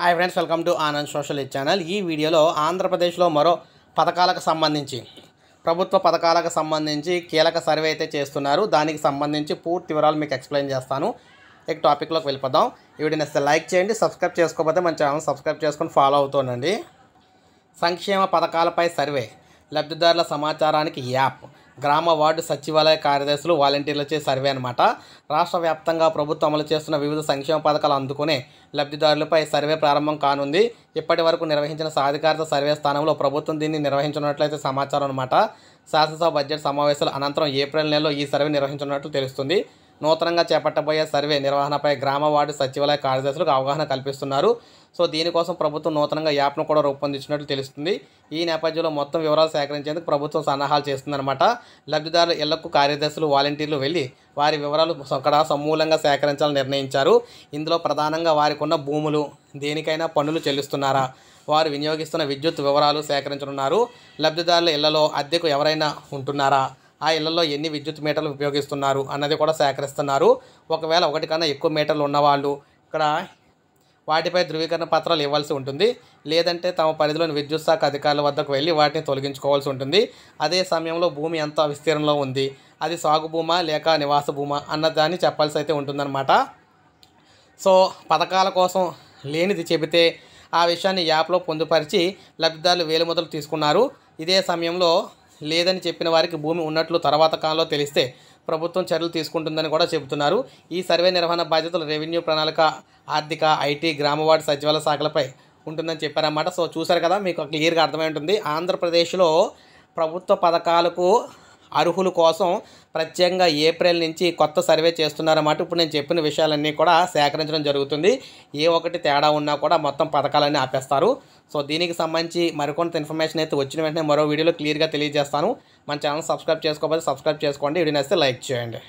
hi friends welcome to Anand social channel ఈ వీడియోలో ఆంధ్రప్రదేశ్లో మరో పథకాలకు సంబంధించి ప్రభుత్వ పథకాలకు సంబంధించి కీలక సర్వే అయితే చేస్తున్నారు దానికి సంబంధించి పూర్తి వివరాలు మీకు ఎక్స్ప్లెయిన్ చేస్తాను ఇక టాపిక్లోకి వెళ్ళిపోదాం ఈ వీడియో నచ్చితే లైక్ చేయండి సబ్స్క్రైబ్ చేసుకోకపోతే మన ఛానల్ సబ్స్క్రైబ్ చేసుకొని ఫాలో అవుతుండండి సంక్షేమ పథకాలపై సర్వే లబ్ధిదారుల సమాచారానికి యాప్ గ్రామ వార్డు సచివాలయ కార్యదర్శులు వాలంటీర్లచే సర్వే అనమాట రాష్ట్ర వ్యాప్తంగా ప్రభుత్వం అమలు చేస్తున్న వివిధ సంక్షేమ పథకాలు అందుకునే లబ్ధిదారులపై సర్వే ప్రారంభం కానుంది ఇప్పటి వరకు నిర్వహించిన సాధికారత సర్వే స్థానంలో ప్రభుత్వం దీన్ని నిర్వహించనున్నట్లయితే సమాచారం అనమాట శాసనసభ బడ్జెట్ సమావేశాల అనంతరం ఏప్రిల్ నెలలో ఈ సర్వే నిర్వహించనున్నట్లు తెలుస్తుంది నూతనంగా చేపట్టబోయే సర్వే నిర్వహణపై గ్రామ వార్డు సచివాలయ కార్యదర్శులకు అవగాహన కల్పిస్తున్నారు సో దీనికోసం ప్రభుత్వం నూతనంగా యాప్ను కూడా రూపొందించినట్లు తెలుస్తుంది ఈ నేపథ్యంలో మొత్తం వివరాలు సేకరించేందుకు ప్రభుత్వం సన్నాహాలు చేస్తుందన్నమాట లబ్ధిదారుల ఇళ్లకు కార్యదర్శులు వాలంటీర్లు వెళ్ళి వారి వివరాలు అక్కడ సమూలంగా సేకరించాలని నిర్ణయించారు ఇందులో ప్రధానంగా వారికి ఉన్న భూములు దేనికైనా పన్నులు చెల్లిస్తున్నారా వారు వినియోగిస్తున్న విద్యుత్ వివరాలు సేకరించనున్నారు లబ్ధిదారుల ఇళ్లలో అద్దెకు ఎవరైనా ఉంటున్నారా ఆ ఇళ్లలో ఎన్ని విద్యుత్ మీటర్లు ఉపయోగిస్తున్నారు అన్నది కూడా సేకరిస్తున్నారు ఒకవేళ ఒకటి కన్నా ఎక్కువ మీటర్లు ఉన్నవాళ్ళు ఇక్కడ వాటిపై ధృవీకరణ పత్రాలు ఇవ్వాల్సి ఉంటుంది లేదంటే తమ పరిధిలోని విద్యుత్ శాఖ అధికారుల వద్దకు వెళ్ళి వాటిని తొలగించుకోవాల్సి ఉంటుంది అదే సమయంలో భూమి ఎంత విస్తీర్ణంలో ఉంది అది సాగు భూమా లేక నివాస భూమా అన్నదాన్ని చెప్పాల్సి అయితే ఉంటుందన్నమాట సో పథకాల కోసం లేనిది చెబితే ఆ విషయాన్ని యాప్లో పొందుపరిచి లబ్ధిదారులు వేలు మొదలు తీసుకున్నారు ఇదే సమయంలో లేదని చెప్పిన వారికి భూమి ఉన్నట్లు తర్వాత కాలంలో తెలిస్తే ప్రభుత్వం చర్యలు తీసుకుంటుందని కూడా చెబుతున్నారు ఈ సర్వే నిర్వహణ బాధ్యతలు రెవెన్యూ ప్రణాళిక ఆర్థిక ఐటీ గ్రామవార్డు సచివాలయ శాఖలపై ఉంటుందని చెప్పారన్నమాట సో చూసారు కదా మీకు క్లియర్గా అర్థమై ఉంటుంది ఆంధ్రప్రదేశ్లో ప్రభుత్వ పథకాలకు అర్హుల కోసం ప్రత్యేకంగా ఏప్రిల్ నుంచి కొత్త సర్వే చేస్తున్నారన్నమాట ఇప్పుడు నేను చెప్పిన విషయాలన్నీ కూడా సేకరించడం జరుగుతుంది ఏ ఒకటి తేడా ఉన్నా కూడా మొత్తం పథకాలన్నీ ఆపేస్తారు సో దీనికి సంబంధించి మరికొంత ఇన్ఫర్మేషన్ అయితే వచ్చిన వెంటనే మరో వీడియోలో క్లియర్గా తెలియజేస్తాను మన ఛానల్ సబ్స్క్రైబ్ చేసుకోకపోతే సబ్స్క్రైబ్ చేసుకోండి వీడియో అయితే లైక్ చేయండి